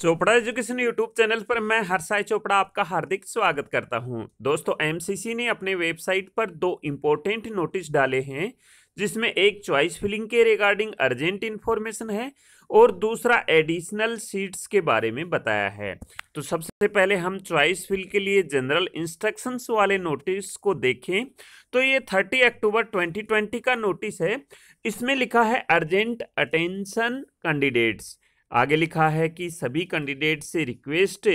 Chopra education YouTube channel पर मैं हरसाई चोपड़ा आपका हार्दिक स्वागत करता हूं। दोस्तों एमसीसी ने अपने वेबसाइट पर दो इम्पोर्टेंट नोटिस डाले हैं जिसमें एक चॉइस फिलिंग के रिगार्डिंग अर्जेंट इन्फॉर्मेशन है और दूसरा एडिशनल सीट्स के बारे में बताया है तो सबसे पहले हम चॉइस फिल के लिए जनरल इंस्ट्रक्शंस वाले नोटिस को देखें तो ये 30 अक्टूबर 2020 का नोटिस है इसमें लिखा है अर्जेंट अटेंशन कैंडिडेट्स आगे लिखा है कि सभी कैंडिडेट से रिक्वेस्ट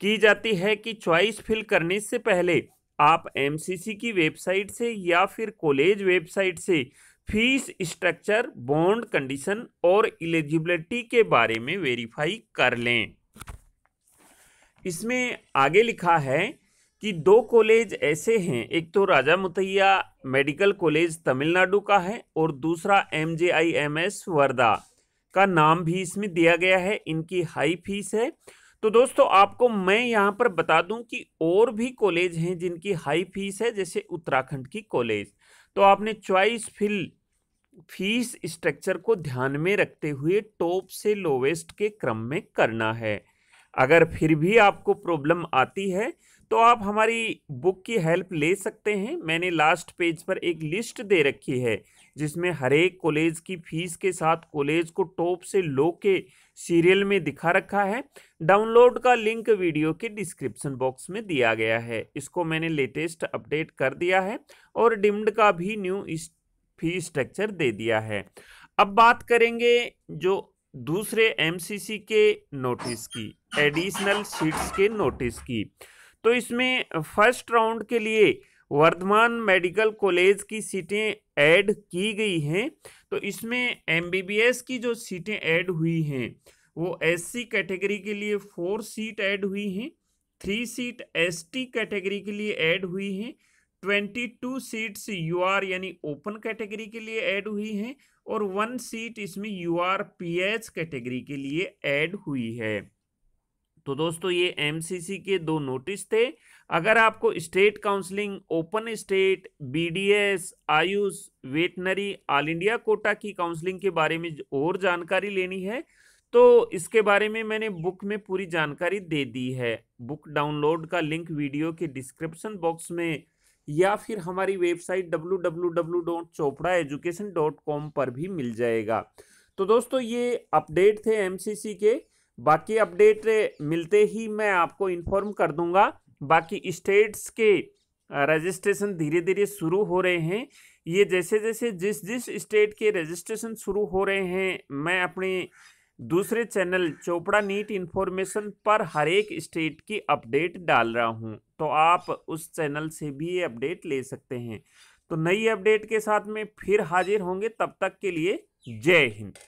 की जाती है कि चॉइस फिल करने से पहले आप एमसीसी की वेबसाइट से या फिर कॉलेज वेबसाइट से फीस स्ट्रक्चर बॉन्ड कंडीशन और एलिजिबिलिटी के बारे में वेरीफाई कर लें इसमें आगे लिखा है कि दो कॉलेज ऐसे हैं एक तो राजा मुतैया मेडिकल कॉलेज तमिलनाडु का है और दूसरा M J I M S Wardha का नाम भी इसमें दिया गया है इनकी हाई फीस है तो दोस्तों आपको मैं यहाँ पर बता दूं कि और भी कॉलेज हैं जिनकी हाई फीस है जैसे उत्तराखंड की कॉलेज तो आपने चॉइस फिल फीस स्ट्रक्चर को ध्यान में रखते हुए टॉप से लोवेस्ट के क्रम में करना है अगर फिर भी आपको प्रॉब्लम आती है तो आप हमारी बुक की हेल्प ले सकते हैं मैंने लास्ट पेज पर एक लिस्ट दे रखी है जिसमें हर एक कॉलेज की फ़ीस के साथ कॉलेज को टॉप से लो के सीरियल में दिखा रखा है डाउनलोड का लिंक वीडियो के डिस्क्रिप्शन बॉक्स में दिया गया है इसको मैंने लेटेस्ट अपडेट कर दिया है और डिम्ड का भी न्यू फी स्ट्रक्चर दे दिया है अब बात करेंगे जो दूसरे एमसीसी के नोटिस की एडिशनल सीट्स के नोटिस की तो इसमें फर्स्ट राउंड के लिए वर्धमान मेडिकल कॉलेज की सीटें ऐड की गई हैं तो इसमें एमबीबीएस की जो सीटें ऐड हुई हैं वो एससी कैटेगरी के लिए फोर सीट ऐड हुई हैं थ्री सीट एसटी कैटेगरी के लिए ऐड हुई हैं twenty two seats U R यानी ओपन कैटेगरी के लिए ऐड हुई हैं और वन सीट इसमें U R P H category के लिए ऐड हुई है तो दोस्तों ये एमसीसी के दो नोटिस थे अगर आपको state counselling open state BDS AYUSH veterinary all India quota की काउंसलिंग के बारे में और जानकारी लेनी है तो इसके बारे में मैंने बुक में पूरी जानकारी दे दी है बुक डाउनलोड का लिंक वीडियो के डिस्क्रिप्शन बॉक्स में या फिर हमारी वेबसाइट डब्ल्यू पर भी मिल जाएगा तो दोस्तों ये अपडेट थे एमसीसी के बाकी अपडेट मिलते ही मैं आपको इन्फॉर्म कर दूंगा बाकी स्टेट्स के रजिस्ट्रेशन धीरे धीरे शुरू हो रहे हैं ये जैसे जैसे जिस जिस स्टेट के रजिस्ट्रेशन शुरू हो रहे हैं मैं अपने दूसरे चैनल चोपड़ा नीट इन्फॉर्मेशन पर हर एक स्टेट की अपडेट डाल रहा हूँ तो आप उस चैनल से भी ये अपडेट ले सकते हैं तो नई अपडेट के साथ में फिर हाजिर होंगे तब तक के लिए जय हिंद